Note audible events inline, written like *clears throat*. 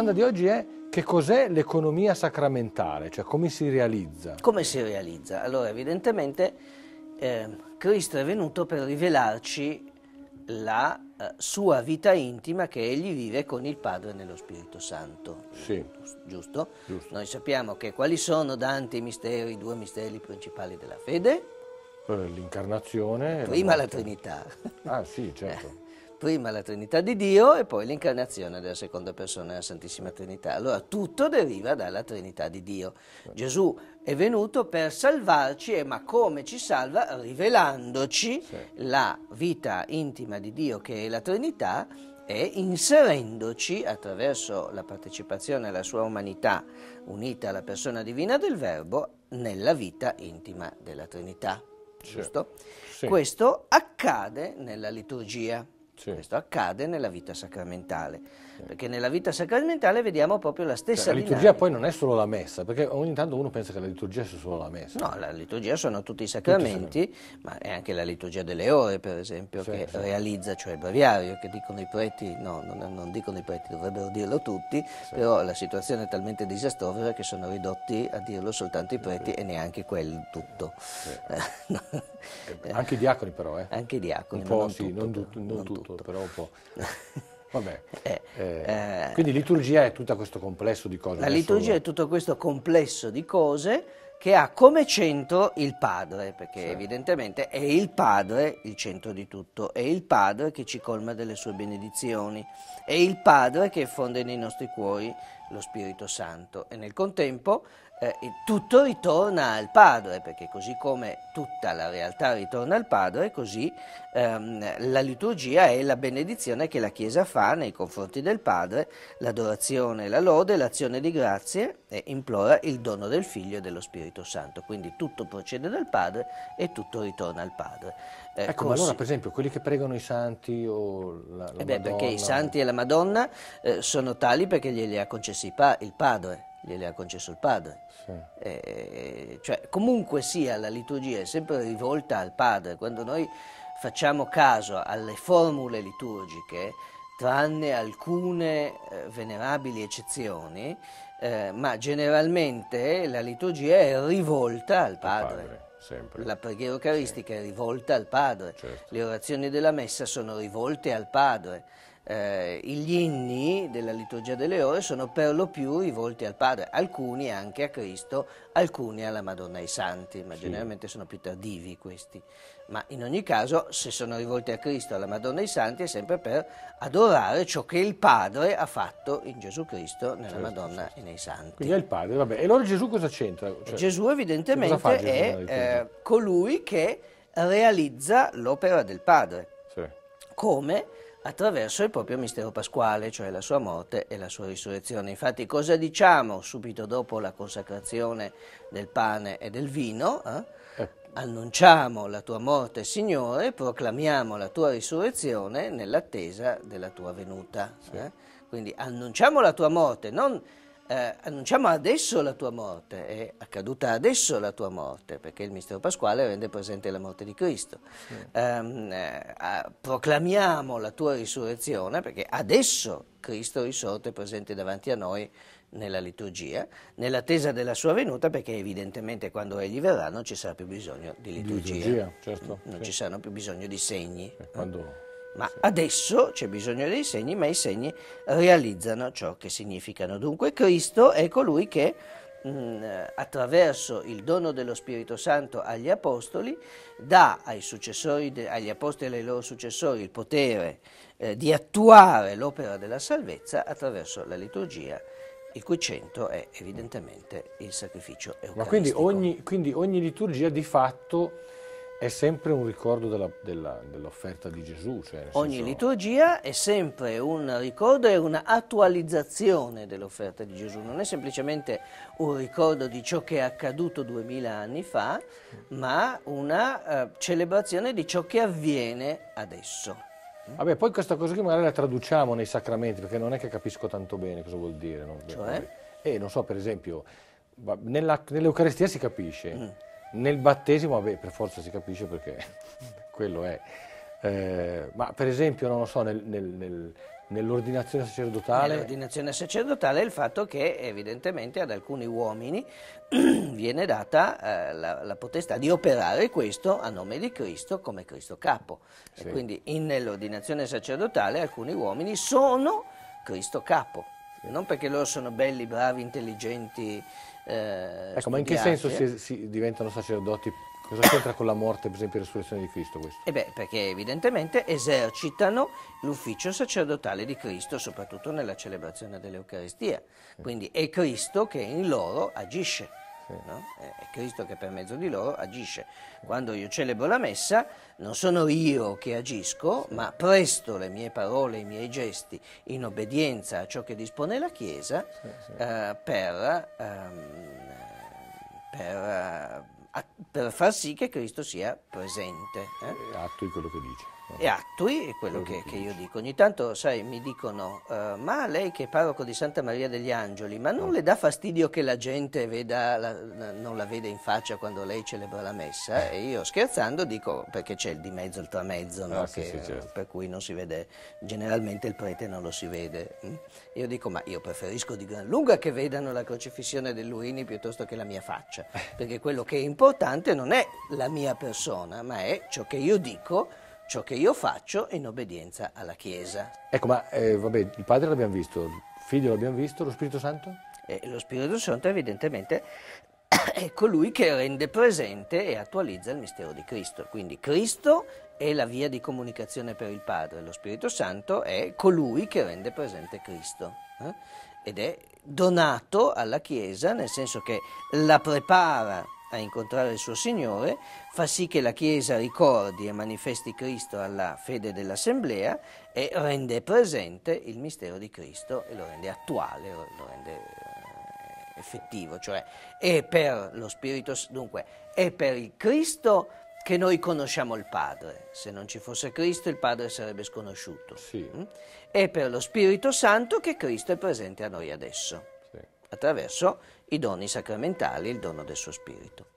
domanda di oggi è che cos'è l'economia sacramentale, cioè come si realizza? Come si realizza? Allora, evidentemente eh, Cristo è venuto per rivelarci la eh, sua vita intima che egli vive con il Padre nello Spirito Santo. Sì. Giusto? Giusto. Noi sappiamo che quali sono Dante i misteri, i due misteri principali della fede? Eh, l'incarnazione. Prima la, la Trinità. Ah sì, certo. *laughs* prima la Trinità di Dio e poi l'incarnazione della seconda persona della Santissima Trinità. Allora tutto deriva dalla Trinità di Dio. Gesù è venuto per salvarci, ma come ci salva? Rivelandoci sì. la vita intima di Dio che è la Trinità e inserendoci attraverso la partecipazione alla sua umanità unita alla persona divina del Verbo nella vita intima della Trinità. Giusto? Sì. Questo accade nella liturgia. Sì. Questo accade nella vita sacramentale perché nella vita sacramentale vediamo proprio la stessa cioè, La liturgia dinamica. poi non è solo la messa, perché ogni tanto uno pensa che la liturgia sia solo la messa. No, la liturgia sono tutti i sacramenti, tutti ma è anche la liturgia delle ore, per esempio, sì, che sì. realizza, cioè il breviario, che dicono i preti, no, non, non dicono i preti, dovrebbero dirlo tutti, sì. però la situazione è talmente disastrosa che sono ridotti a dirlo soltanto i preti e neanche quel tutto. *laughs* anche i diaconi però, eh? Anche i diaconi. Un po' non sì, tutto, non, tutto, non tutto, tutto, però un po'. *laughs* Vabbè, eh, eh, quindi eh, liturgia è tutto questo complesso di cose. La liturgia solo. è tutto questo complesso di cose che ha come centro il padre, perché sì. evidentemente è il padre il centro di tutto, è il padre che ci colma delle sue benedizioni, è il padre che fonde nei nostri cuori lo Spirito Santo e nel contempo eh, tutto ritorna al padre, perché così come tutta la realtà ritorna al padre, così ehm, la liturgia è la benedizione che la Chiesa fa nei confronti del padre, l'adorazione, la lode, l'azione di grazie e implora il dono del figlio e dello Spirito. Spirito Santo, quindi tutto procede dal Padre e tutto ritorna al Padre. Eh, ecco, così... ma allora per esempio quelli che pregano i santi o la, la eh beh, Madonna... Perché i santi e la Madonna eh, sono tali perché glieli ha concessi pa- il Padre, glieli ha concesso il Padre. Sì. Eh, cioè, comunque sia, la liturgia è sempre rivolta al Padre. Quando noi facciamo caso alle formule liturgiche, tranne alcune eh, venerabili eccezioni, eh, ma generalmente la liturgia è rivolta al Padre. Padre la preghiera eucaristica sì. è rivolta al Padre, certo. le orazioni della messa sono rivolte al Padre eh, gli inni della liturgia delle ore sono per lo più rivolti al Padre, alcuni anche a Cristo, alcuni alla Madonna e ai Santi, ma sì. generalmente sono più tardivi questi. Ma in ogni caso, se sono rivolti a Cristo, alla Madonna e ai Santi, è sempre per adorare ciò che il Padre ha fatto in Gesù Cristo, nella certo, Madonna certo. e nei Santi. Quindi è il Padre, vabbè. E allora Gesù cosa c'entra? Cioè, Gesù evidentemente Gesù è eh, colui che realizza l'opera del Padre. Sì. Come? attraverso il proprio mistero pasquale, cioè la sua morte e la sua risurrezione. Infatti cosa diciamo subito dopo la consacrazione del pane e del vino? Eh? Eh. Annunciamo la tua morte, Signore, proclamiamo la tua risurrezione nell'attesa della tua venuta. Sì. Eh? Quindi annunciamo la tua morte, non eh, annunciamo adesso la tua morte, è accaduta adesso la tua morte, perché il mistero pasquale rende presente la morte di Cristo. Sì. Um, eh, ah, proclamiamo la tua risurrezione, perché adesso Cristo risorto è presente davanti a noi nella liturgia, nell'attesa della sua venuta, perché evidentemente quando egli verrà non ci sarà più bisogno di liturgia, liturgia certo, mm, non sì. ci saranno più bisogno di segni. Quando ma sì. adesso c'è bisogno dei segni, ma i segni realizzano ciò che significano. Dunque Cristo è colui che mh, mm, attraverso il dono dello Spirito Santo agli Apostoli dà ai de, agli Apostoli e ai loro successori il potere eh, di attuare l'opera della salvezza attraverso la liturgia il cui centro è evidentemente il sacrificio eucaristico. Ma quindi ogni, quindi ogni liturgia di fatto è sempre un ricordo della, della, dell'offerta di Gesù. Cioè Ogni senso... liturgia è sempre un ricordo e un'attualizzazione dell'offerta di Gesù, non è semplicemente un ricordo di ciò che è accaduto duemila anni fa, ma una uh, celebrazione di ciò che avviene adesso. Vabbè, poi questa cosa qui magari la traduciamo nei sacramenti, perché non è che capisco tanto bene cosa vuol dire. Non, cioè? eh, non so, per esempio, nella, nell'Eucaristia si capisce. Mm nel battesimo, vabbè, per forza si capisce perché *laughs* quello è. Eh, ma per esempio, non lo so, nel, nel, nel, nell'ordinazione sacerdotale... Nell'ordinazione sacerdotale è il fatto che evidentemente ad alcuni uomini *clears throat* viene data eh, la, la, potestà di operare questo a nome di Cristo come Cristo capo. Sì. E quindi in, nell'ordinazione sacerdotale alcuni uomini sono Cristo capo. Sì. Non perché loro sono belli, bravi, intelligenti, eh, ecco, ma in che senso si, si diventano sacerdoti? Cosa c'entra con la morte, per esempio, e la risurrezione di Cristo questo? Eh beh, perché evidentemente esercitano l'ufficio sacerdotale di Cristo, soprattutto nella celebrazione dell'Eucaristia. Mm. Quindi è Cristo che in loro agisce sì. no? è Cristo che per mezzo di loro agisce. Quando io celebro la messa non sono io che agisco, ma presto le mie parole, i miei gesti in obbedienza a ciò che dispone la Chiesa sì, sì. Eh, per, ehm, per, eh, per, far sì che Cristo sia presente. Eh? di quello che dice. Ecco. e attui quello che, che, io dico. Ogni tanto, sai, mi dicono, uh, ma lei che è parroco di Santa Maria degli Angeli, ma non mm. le dà fastidio che la gente veda, la, non la veda in faccia quando lei celebra la messa? Eh. E io scherzando dico, perché c'è il di mezzo, il tramezzo, no? ah, sì, che, sì, certo. per cui non si vede, generalmente il prete non lo si vede. Mm? Io dico, ma io preferisco di gran lunga che vedano la crocifissione dell'Uini piuttosto che la mia faccia, eh. perché quello che è importante non è la mia persona, ma è ciò che io dico ciò che io faccio in obbedienza alla Chiesa. Ecco, ma eh, vabbè, il Padre l'abbiamo visto, il Figlio l'abbiamo visto, lo Spirito Santo? Eh, lo Spirito Santo evidentemente *coughs* è colui che rende presente e attualizza il mistero di Cristo. Quindi Cristo è la via di comunicazione per il Padre, lo Spirito Santo è colui che rende presente Cristo eh? ed è donato alla Chiesa nel senso che la prepara a incontrare il suo Signore, fa sì che la Chiesa ricordi e manifesti Cristo alla fede dell'Assemblea e rende presente il mistero di Cristo e lo rende attuale, lo rende eh, effettivo, cioè è per lo Spirito, dunque è per il Cristo che noi conosciamo il Padre, se non ci fosse Cristo il Padre sarebbe sconosciuto, sì. Mm? è per lo Spirito Santo che Cristo è presente a noi adesso attraverso i doni sacramentali, il dono del suo spirito.